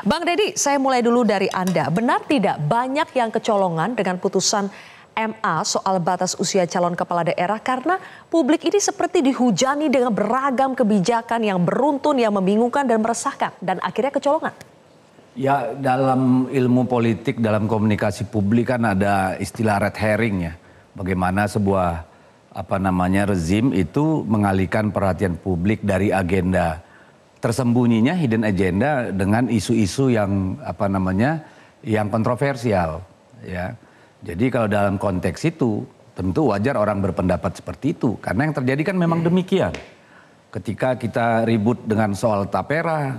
Bang Deddy, saya mulai dulu dari Anda. Benar tidak banyak yang kecolongan dengan putusan MA soal batas usia calon kepala daerah karena publik ini seperti dihujani dengan beragam kebijakan yang beruntun, yang membingungkan dan meresahkan dan akhirnya kecolongan? Ya dalam ilmu politik, dalam komunikasi publik kan ada istilah red herring ya. Bagaimana sebuah apa namanya rezim itu mengalihkan perhatian publik dari agenda tersembunyinya hidden agenda dengan isu-isu yang apa namanya yang kontroversial ya. Jadi kalau dalam konteks itu tentu wajar orang berpendapat seperti itu karena yang terjadi kan memang iya. demikian. Ketika kita ribut dengan soal tapera,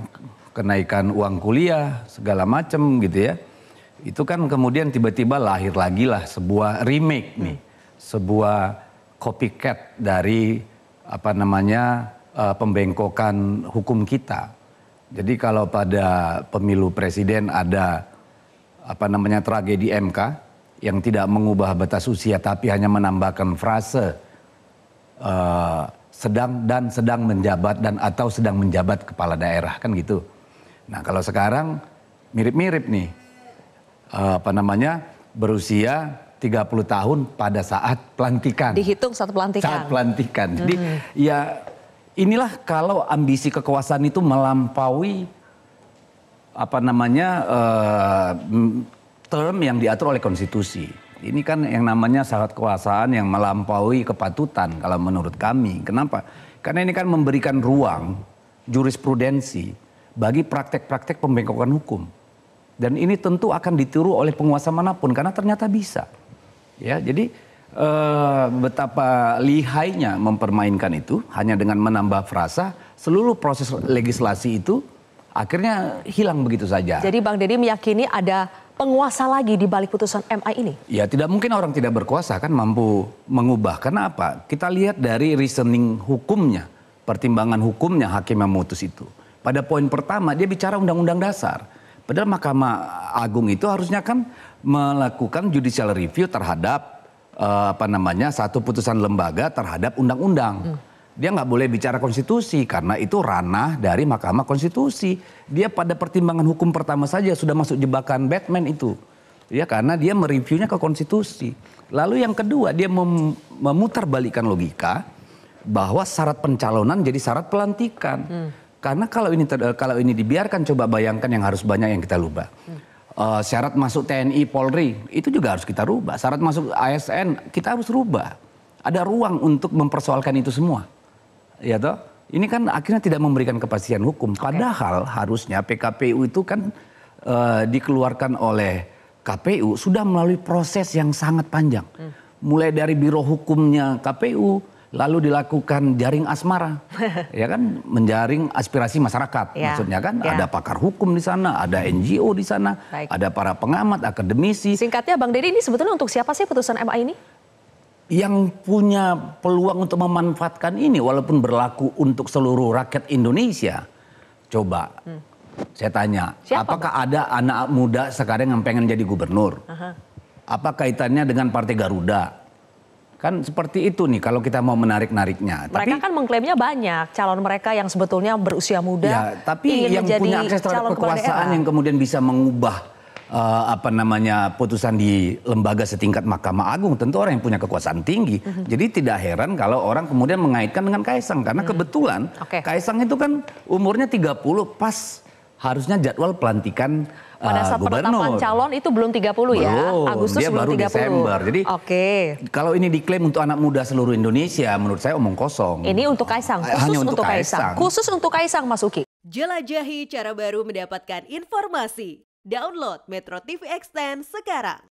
kenaikan uang kuliah, segala macam gitu ya. Itu kan kemudian tiba-tiba lahir lagi lah sebuah remake nih. Hmm. Sebuah copycat dari apa namanya uh, pembengkokan hukum kita. Jadi kalau pada pemilu presiden ada apa namanya tragedi MK yang tidak mengubah batas usia tapi hanya menambahkan frase uh, sedang dan sedang menjabat dan atau sedang menjabat kepala daerah kan gitu. Nah kalau sekarang mirip-mirip nih uh, apa namanya berusia 30 tahun pada saat pelantikan. Dihitung saat pelantikan. Saat pelantikan. Jadi hmm. ya Inilah kalau ambisi kekuasaan itu melampaui apa namanya uh, term yang diatur oleh konstitusi. Ini kan yang namanya syarat kekuasaan yang melampaui kepatutan kalau menurut kami. Kenapa? Karena ini kan memberikan ruang jurisprudensi bagi praktek-praktek pembengkokan hukum. Dan ini tentu akan ditiru oleh penguasa manapun karena ternyata bisa. Ya, jadi Uh, betapa lihainya mempermainkan itu hanya dengan menambah frasa seluruh proses legislasi itu akhirnya hilang begitu saja. Jadi Bang Deddy meyakini ada penguasa lagi di balik putusan MA ini? Ya tidak mungkin orang tidak berkuasa kan mampu mengubah. Karena apa? Kita lihat dari reasoning hukumnya, pertimbangan hukumnya hakim yang memutus itu. Pada poin pertama dia bicara undang-undang dasar. Padahal Mahkamah Agung itu harusnya kan melakukan judicial review terhadap uh, apa namanya satu putusan lembaga terhadap undang-undang. Hmm. Dia nggak boleh bicara konstitusi karena itu ranah dari Mahkamah Konstitusi. Dia pada pertimbangan hukum pertama saja sudah masuk jebakan Batman itu. Ya karena dia mereviewnya ke konstitusi. Lalu yang kedua dia mem balikan logika bahwa syarat pencalonan jadi syarat pelantikan. Hmm. Karena kalau ini kalau ini dibiarkan coba bayangkan yang harus banyak yang kita lupa uh, syarat masuk TNI Polri itu juga harus kita rubah. Syarat masuk ASN kita harus rubah. Ada ruang untuk mempersoalkan itu semua. Ya toh? Ini kan akhirnya tidak memberikan kepastian hukum. Padahal harusnya PKPU itu kan uh, dikeluarkan oleh KPU sudah melalui proses yang sangat panjang. Hmm. Mulai dari biro hukumnya KPU, lalu dilakukan jaring asmara, ya kan, menjaring aspirasi masyarakat. Ya. Maksudnya kan ya. ada pakar hukum di sana, ada NGO di sana, Baik. ada para pengamat, akademisi. Singkatnya, Bang Deddy ini sebetulnya untuk siapa sih putusan MA ini? Yang punya peluang untuk memanfaatkan ini, walaupun berlaku untuk seluruh rakyat Indonesia, coba. Hmm. Saya tanya, Siapa, apakah ada anak muda sekarang yang pengen jadi gubernur? Aha. Apa kaitannya dengan Partai Garuda? Kan seperti itu nih kalau kita mau menarik-nariknya. Mereka tapi, kan mengklaimnya banyak calon mereka yang sebetulnya berusia muda. Ya, tapi ingin yang menjadi punya akses terhadap kekuasaan yang kemudian bisa mengubah uh, apa namanya putusan di lembaga setingkat Mahkamah Agung tentu orang yang punya kekuasaan tinggi. Mm-hmm. Jadi tidak heran kalau orang kemudian mengaitkan dengan Kaisang karena mm-hmm. kebetulan okay. Kaisang itu kan umurnya 30 pas harusnya jadwal pelantikan pada saat ah, gubernur. penetapan calon itu belum 30 ya? belum, ya. Agustus dia belum baru 30. Desember. Jadi Oke. Okay. Kalau ini diklaim untuk anak muda seluruh Indonesia menurut saya omong kosong. Ini untuk Kaisang, khusus Hanya untuk, untuk Kaisang. Kaisang. Khusus untuk Kaisang Mas Uki. Jelajahi cara baru mendapatkan informasi. Download Metro TV Extend sekarang.